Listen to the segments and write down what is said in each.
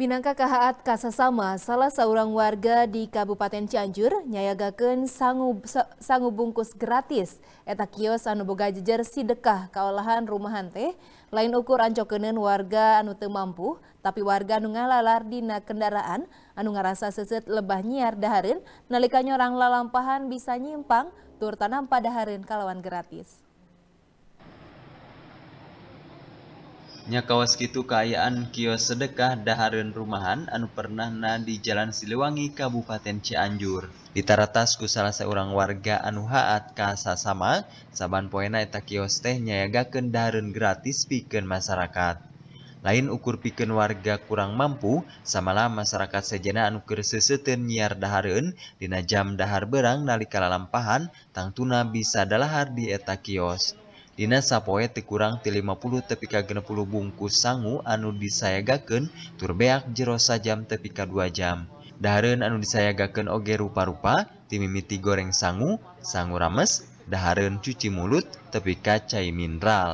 Minangka kahaat kasasama, salah seorang warga di Kabupaten Cianjur nyayagakan sangu, sangu bungkus gratis. Eta kios anu boga jejer sidekah kaolahan rumahan teh. Lain ukur ancokenen warga anu teu tapi warga anu ngalalar dina kendaraan anu ngarasa seset lebah nyiar daharin nalika nyorang lalampahan bisa nyimpang tur tanam pada padaharin kalawan gratis. punya kawaski itu kayakan kios sedekah dahaun rumahahan anu pernah Nadi Jalan Silewangi Kabupaten Cianjur Ditara atasku salah seorang warga anu Haat kas sa sama saban poena eta kios tehnya ya gakendarun gratis piken masyarakat lain ukur piken warga kurang mampu samalah masyarakat sejenaan Kertennyiar daharun di najam Dahar berang nali kala lampahan tang tununa bisa adalahhar di eta kios. punya sappoe tikurang ti 50 teka10 bungkus sanggu anuubi saya gaken turbeak jerosa jam tepika 2 jam. Daharun anu saya gaken oge rupa-rupa, timimiti goreng sanggu, sanggu rames, Daharen cuci mulut, tepika cair mineral.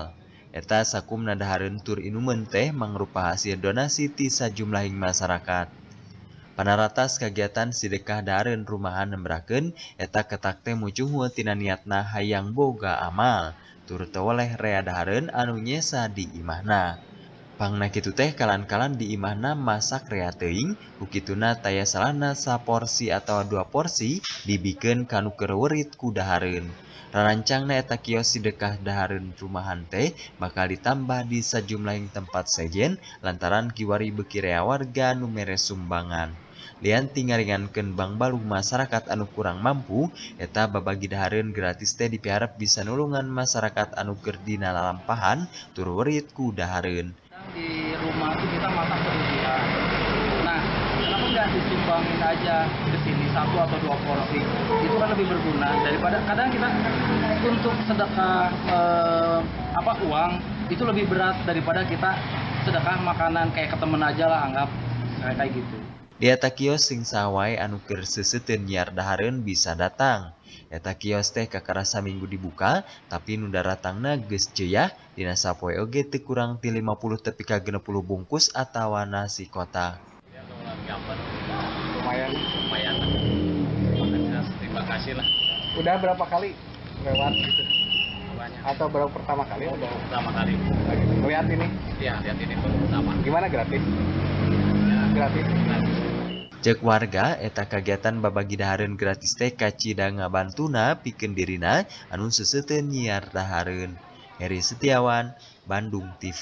Eeta saku Nadaharun turinnu menteh mangrupa hasil donasi tisa jumlahing masyarakat. ratas kegiatan Sidekah Daren rumahahan nembraken eta ketak tehmucutina niatna hayang Boga amal Turte oleh Readaen anunyesa di Iimanana. Pakiteh kalan-kalan di Imanana masakreaateing Bukituna tayassa porsi atau dua porsi dibiken kanukerwurit kudaharen. Ranrancangeta Kyyo sidekah Daren rumahahan teh maka ditambah di sejumlah tempat sejen lantaran Kiwari bekira warga numere sumbangan. Lianti ngaringankeun Bang Balu masyarakat anu kurang mampu, eta babagi daharin gratis teh dipiharap bisa nulungan masyarakat anu keur dina lalampahan tururit ku dahareun. Di rumah itu kita masak kerugian. Nah, kenapa nggak disumbangin aja ke sini satu atau dua porsi? Itu kan lebih berguna daripada kadang kita untuk sedekah eh, apa uang itu lebih berat daripada kita sedekah makanan kayak ke temen aja lah anggap kayak gitu. Eta kios sing sawai anu keur seuseutkeun nyiar dahareun bisa datang. Eta kios teh kakarasa minggu dibuka, tapi nu daratangna geus ceyah dina sapoe oge teu kurang ti 50 tepi ka 60 bungkus atawa nasi kotak. Ya, lumayan lumayan. Terima kasih lah. Udah berapa kali lewat gitu? Banyak. Atau baru pertama kali? Oh, baru pertama kali. Lihat ini? Iya, lihat ini baru pertama. Gimana gratis? Cek warga eta kagiatan babagi daharen gratis teh ka Cida nga Bantuna piken Dirina anunsa Seten yiar Taharun. Eri Setiawan Bandung TV.